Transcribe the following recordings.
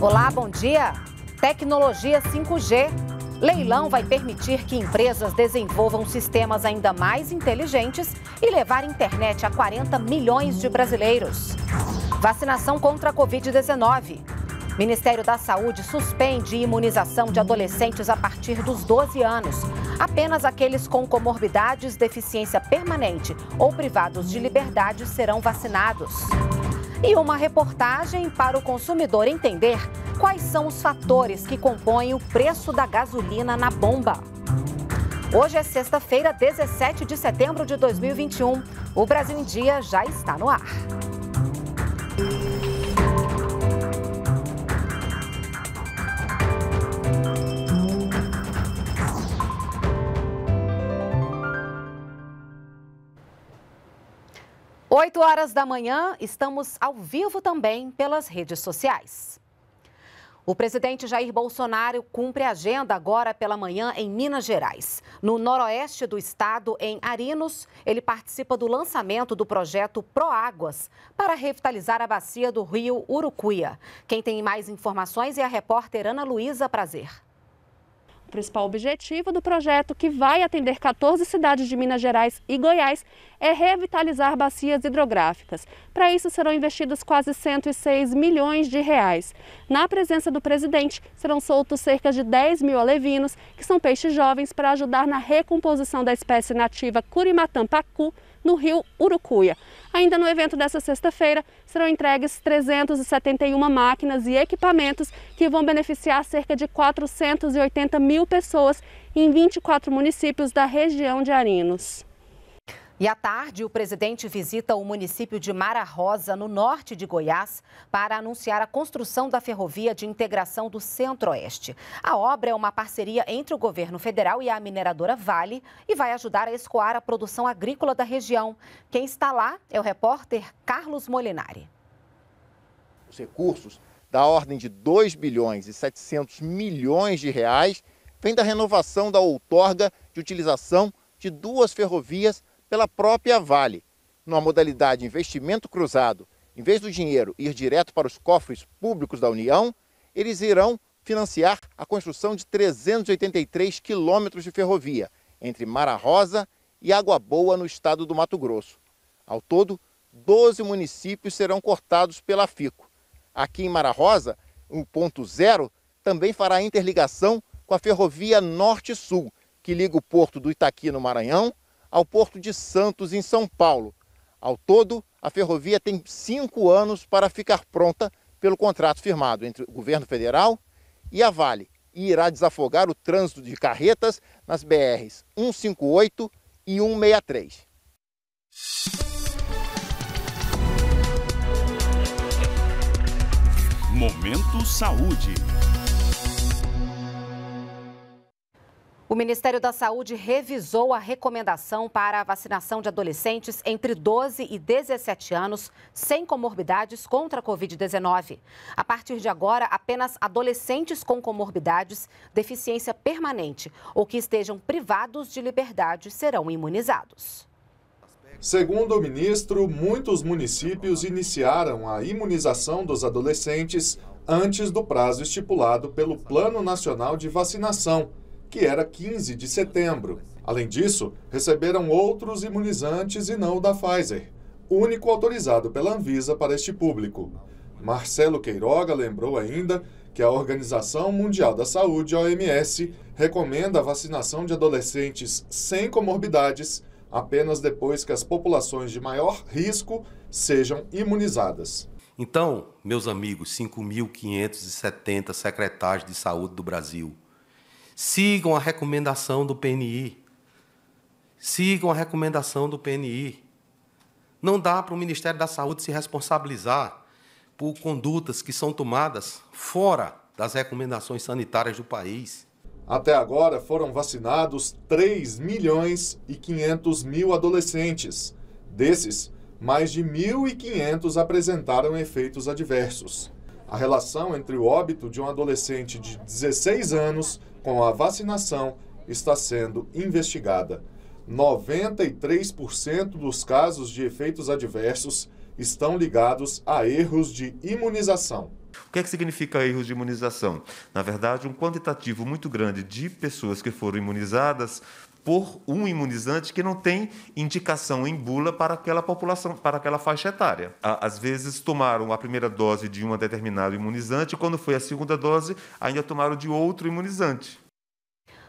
Olá, bom dia. Tecnologia 5G. Leilão vai permitir que empresas desenvolvam sistemas ainda mais inteligentes e levar internet a 40 milhões de brasileiros. Vacinação contra a Covid-19. Ministério da Saúde suspende imunização de adolescentes a partir dos 12 anos. Apenas aqueles com comorbidades, deficiência permanente ou privados de liberdade serão vacinados e uma reportagem para o consumidor entender quais são os fatores que compõem o preço da gasolina na bomba. Hoje é sexta-feira, 17 de setembro de 2021. O Brasil em Dia já está no ar. 8 horas da manhã, estamos ao vivo também pelas redes sociais. O presidente Jair Bolsonaro cumpre a agenda agora pela manhã em Minas Gerais. No noroeste do estado, em Arinos, ele participa do lançamento do projeto Proáguas para revitalizar a bacia do rio Urucuia. Quem tem mais informações é a repórter Ana Luísa Prazer. O principal objetivo do projeto, que vai atender 14 cidades de Minas Gerais e Goiás, é revitalizar bacias hidrográficas. Para isso serão investidos quase 106 milhões de reais. Na presença do presidente, serão soltos cerca de 10 mil alevinos, que são peixes jovens, para ajudar na recomposição da espécie nativa Curimatã-pacu, no rio Urucuia. Ainda no evento dessa sexta-feira, serão entregues 371 máquinas e equipamentos que vão beneficiar cerca de 480 mil pessoas em 24 municípios da região de Arinos. E à tarde, o presidente visita o município de Mara Rosa, no norte de Goiás, para anunciar a construção da ferrovia de integração do Centro-Oeste. A obra é uma parceria entre o governo federal e a mineradora Vale e vai ajudar a escoar a produção agrícola da região. Quem está lá é o repórter Carlos Molinari. Os recursos da ordem de 2 bilhões e 700 milhões de reais vêm da renovação da outorga de utilização de duas ferrovias pela própria Vale, numa modalidade investimento cruzado. Em vez do dinheiro ir direto para os cofres públicos da União, eles irão financiar a construção de 383 quilômetros de ferrovia entre Mara Rosa e Água Boa, no estado do Mato Grosso. Ao todo, 12 municípios serão cortados pela FICO. Aqui em Mara Rosa, o ponto zero também fará interligação com a Ferrovia Norte-Sul, que liga o porto do Itaqui, no Maranhão, ao Porto de Santos, em São Paulo. Ao todo, a ferrovia tem cinco anos para ficar pronta pelo contrato firmado entre o governo federal e a Vale e irá desafogar o trânsito de carretas nas BRs 158 e 163. Momento Saúde. O Ministério da Saúde revisou a recomendação para a vacinação de adolescentes entre 12 e 17 anos sem comorbidades contra a Covid-19. A partir de agora, apenas adolescentes com comorbidades, deficiência permanente ou que estejam privados de liberdade serão imunizados. Segundo o ministro, muitos municípios iniciaram a imunização dos adolescentes antes do prazo estipulado pelo Plano Nacional de Vacinação que era 15 de setembro. Além disso, receberam outros imunizantes e não o da Pfizer, único autorizado pela Anvisa para este público. Marcelo Queiroga lembrou ainda que a Organização Mundial da Saúde, OMS, recomenda a vacinação de adolescentes sem comorbidades apenas depois que as populações de maior risco sejam imunizadas. Então, meus amigos, 5.570 secretários de saúde do Brasil, Sigam a recomendação do PNI. Sigam a recomendação do PNI. Não dá para o Ministério da Saúde se responsabilizar por condutas que são tomadas fora das recomendações sanitárias do país. Até agora foram vacinados 3 milhões e 500 mil adolescentes. Desses, mais de 1.500 apresentaram efeitos adversos. A relação entre o óbito de um adolescente de 16 anos com a vacinação está sendo investigada. 93% dos casos de efeitos adversos estão ligados a erros de imunização. O que, é que significa erros de imunização? Na verdade, um quantitativo muito grande de pessoas que foram imunizadas por um imunizante que não tem indicação em bula para aquela população, para aquela faixa etária. Às vezes tomaram a primeira dose de um determinado imunizante, quando foi a segunda dose, ainda tomaram de outro imunizante.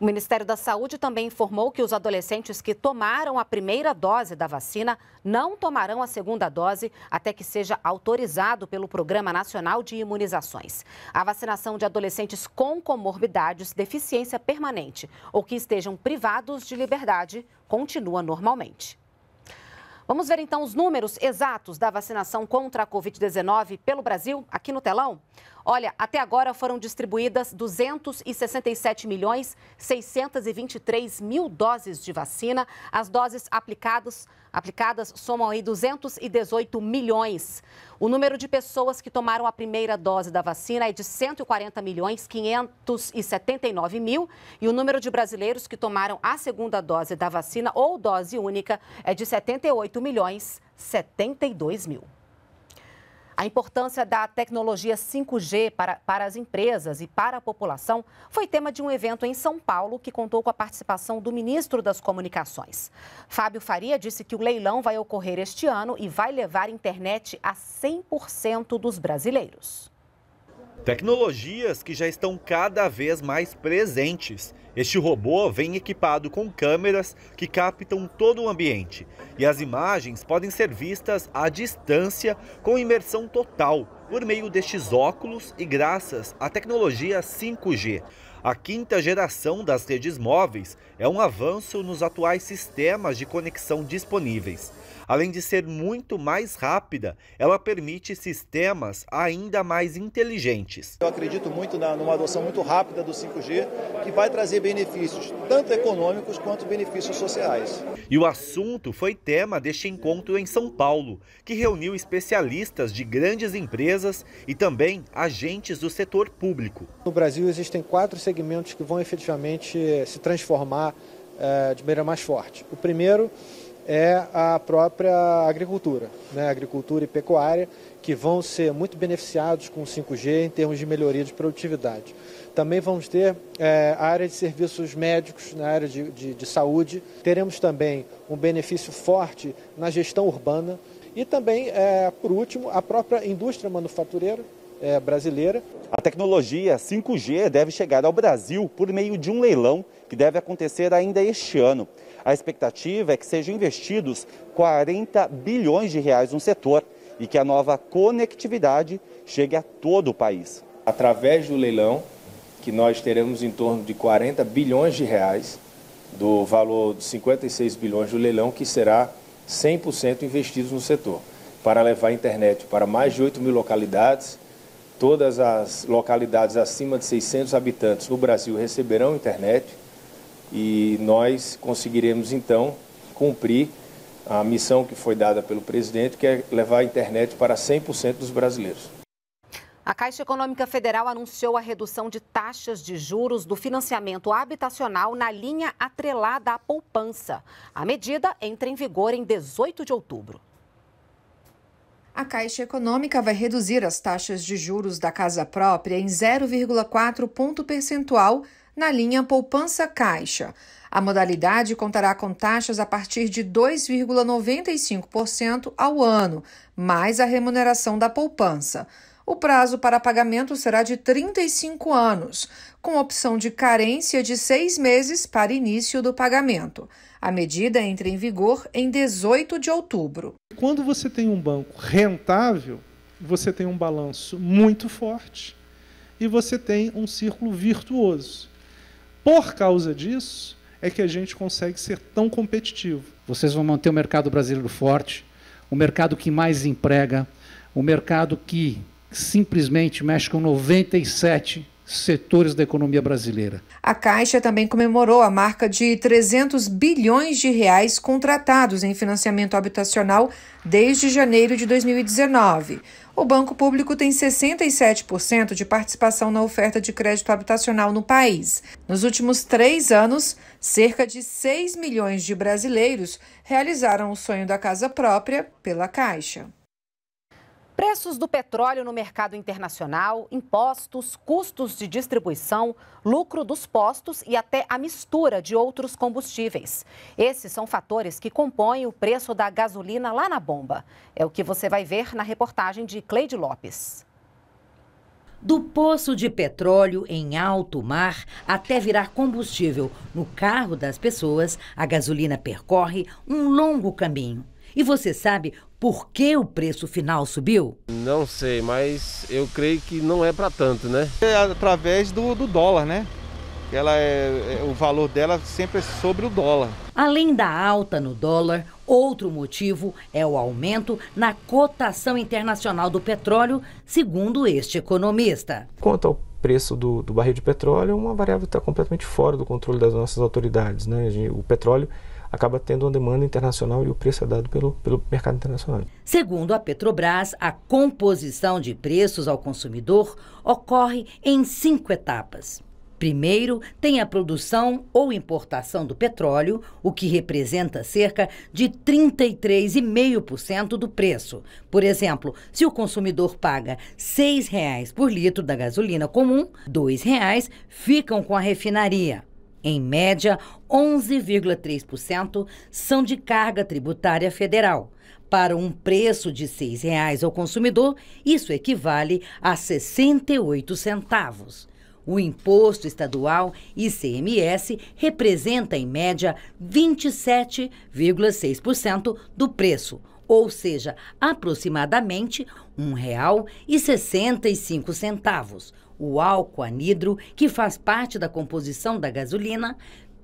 O Ministério da Saúde também informou que os adolescentes que tomaram a primeira dose da vacina não tomarão a segunda dose até que seja autorizado pelo Programa Nacional de Imunizações. A vacinação de adolescentes com comorbidades, deficiência permanente ou que estejam privados de liberdade continua normalmente. Vamos ver então os números exatos da vacinação contra a Covid-19 pelo Brasil, aqui no telão? Olha, até agora foram distribuídas 267 milhões 623 mil doses de vacina. As doses aplicadas, aplicadas somam aí 218 milhões. O número de pessoas que tomaram a primeira dose da vacina é de 140 milhões 579 mil e o número de brasileiros que tomaram a segunda dose da vacina ou dose única é de 78 setenta milhões 72 mil. A importância da tecnologia 5G para, para as empresas e para a população foi tema de um evento em São Paulo que contou com a participação do ministro das Comunicações. Fábio Faria disse que o leilão vai ocorrer este ano e vai levar internet a 100% dos brasileiros. Tecnologias que já estão cada vez mais presentes. Este robô vem equipado com câmeras que captam todo o ambiente e as imagens podem ser vistas à distância com imersão total por meio destes óculos e graças à tecnologia 5G. A quinta geração das redes móveis é um avanço nos atuais sistemas de conexão disponíveis. Além de ser muito mais rápida, ela permite sistemas ainda mais inteligentes. Eu acredito muito na, numa adoção muito rápida do 5G, que vai trazer benefícios tanto econômicos quanto benefícios sociais. E o assunto foi tema deste encontro em São Paulo, que reuniu especialistas de grandes empresas e também agentes do setor público. No Brasil existem quatro segmentos que vão efetivamente eh, se transformar é, de maneira mais forte. O primeiro é a própria agricultura, né? agricultura e pecuária, que vão ser muito beneficiados com o 5G em termos de melhoria de produtividade. Também vamos ter é, a área de serviços médicos, na área de, de, de saúde. Teremos também um benefício forte na gestão urbana. E também, é, por último, a própria indústria manufatureira, é, brasileira. A tecnologia 5G deve chegar ao Brasil por meio de um leilão que deve acontecer ainda este ano. A expectativa é que sejam investidos 40 bilhões de reais no setor e que a nova conectividade chegue a todo o país. Através do leilão, que nós teremos em torno de 40 bilhões de reais, do valor de 56 bilhões do leilão, que será 100% investido no setor, para levar a internet para mais de 8 mil localidades Todas as localidades acima de 600 habitantes no Brasil receberão internet e nós conseguiremos então cumprir a missão que foi dada pelo presidente, que é levar a internet para 100% dos brasileiros. A Caixa Econômica Federal anunciou a redução de taxas de juros do financiamento habitacional na linha atrelada à poupança. A medida entra em vigor em 18 de outubro. A Caixa Econômica vai reduzir as taxas de juros da casa própria em 0,4 ponto percentual na linha Poupança Caixa. A modalidade contará com taxas a partir de 2,95% ao ano, mais a remuneração da poupança. O prazo para pagamento será de 35 anos, com opção de carência de seis meses para início do pagamento. A medida entra em vigor em 18 de outubro. Quando você tem um banco rentável, você tem um balanço muito forte e você tem um círculo virtuoso. Por causa disso, é que a gente consegue ser tão competitivo. Vocês vão manter o mercado brasileiro forte, o mercado que mais emprega, o mercado que simplesmente mexe com 97 setores da economia brasileira. A Caixa também comemorou a marca de 300 bilhões de reais contratados em financiamento habitacional desde janeiro de 2019. O Banco Público tem 67% de participação na oferta de crédito habitacional no país. Nos últimos três anos, cerca de 6 milhões de brasileiros realizaram o sonho da casa própria pela Caixa. Preços do petróleo no mercado internacional, impostos, custos de distribuição, lucro dos postos e até a mistura de outros combustíveis. Esses são fatores que compõem o preço da gasolina lá na bomba. É o que você vai ver na reportagem de Cleide Lopes. Do poço de petróleo em alto mar até virar combustível no carro das pessoas, a gasolina percorre um longo caminho. E você sabe por que o preço final subiu? Não sei, mas eu creio que não é para tanto, né? É através do, do dólar, né? Ela é, é, o valor dela sempre é sobre o dólar. Além da alta no dólar, outro motivo é o aumento na cotação internacional do petróleo, segundo este economista. Quanto ao preço do, do barril de petróleo, é uma variável que está completamente fora do controle das nossas autoridades. Né? O petróleo acaba tendo uma demanda internacional e o preço é dado pelo, pelo mercado internacional. Segundo a Petrobras, a composição de preços ao consumidor ocorre em cinco etapas. Primeiro, tem a produção ou importação do petróleo, o que representa cerca de 33,5% do preço. Por exemplo, se o consumidor paga R$ 6,00 por litro da gasolina comum, R$ 2,00 ficam com a refinaria. Em média, 11,3% são de carga tributária federal. Para um preço de R$ 6,00 ao consumidor, isso equivale a 68 centavos. O imposto estadual ICMS representa, em média, 27,6% do preço, ou seja, aproximadamente R$ 1,65. O álcool anidro, que faz parte da composição da gasolina,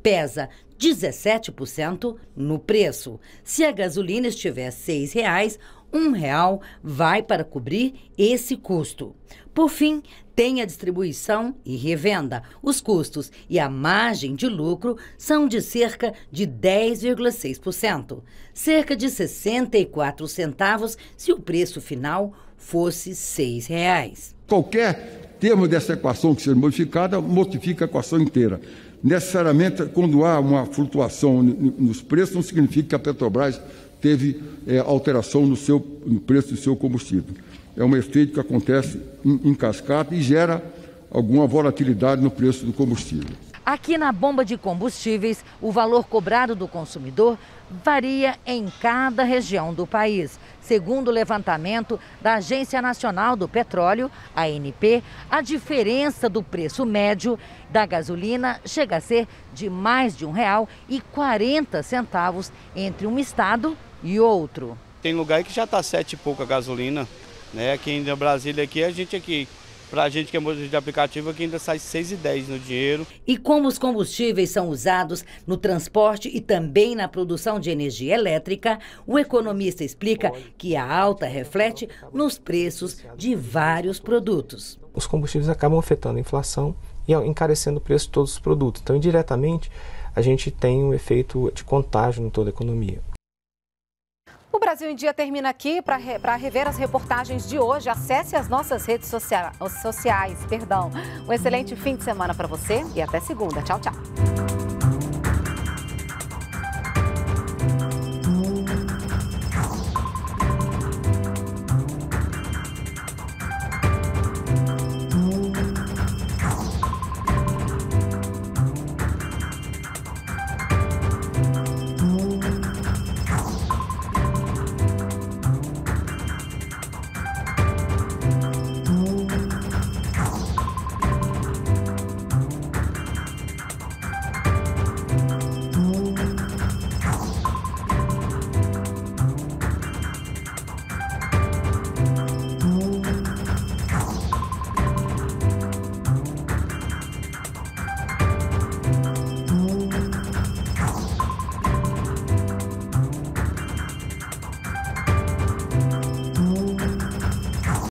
pesa 17% no preço. Se a gasolina estiver R$ 6,00, um real vai para cobrir esse custo. Por fim, tem a distribuição e revenda. Os custos e a margem de lucro são de cerca de 10,6%, cerca de 64 centavos se o preço final fosse R$ 6,00. Qualquer termo dessa equação que seja modificada modifica a equação inteira. Necessariamente, quando há uma flutuação nos preços, não significa que a Petrobras teve é, alteração no, seu, no preço do seu combustível é um efeito que acontece em, em cascata e gera alguma volatilidade no preço do combustível. Aqui na bomba de combustíveis, o valor cobrado do consumidor varia em cada região do país. Segundo o levantamento da Agência Nacional do Petróleo, ANP, a diferença do preço médio da gasolina chega a ser de mais de R$ 1,40 entre um estado e outro. Tem lugar que já está sete e pouco a gasolina. Né? Aqui em Brasília, aqui, a gente aqui, para a gente que é motorista de aplicativo, aqui ainda sai 6,10 no dinheiro. E como os combustíveis são usados no transporte e também na produção de energia elétrica, o economista explica que a alta reflete nos preços de vários produtos. Os combustíveis acabam afetando a inflação e encarecendo o preço de todos os produtos. Então, indiretamente, a gente tem um efeito de contágio em toda a economia. O Brasil em Dia termina aqui. Para re, rever as reportagens de hoje, acesse as nossas redes sociais. sociais perdão. Um excelente fim de semana para você e até segunda. Tchau, tchau.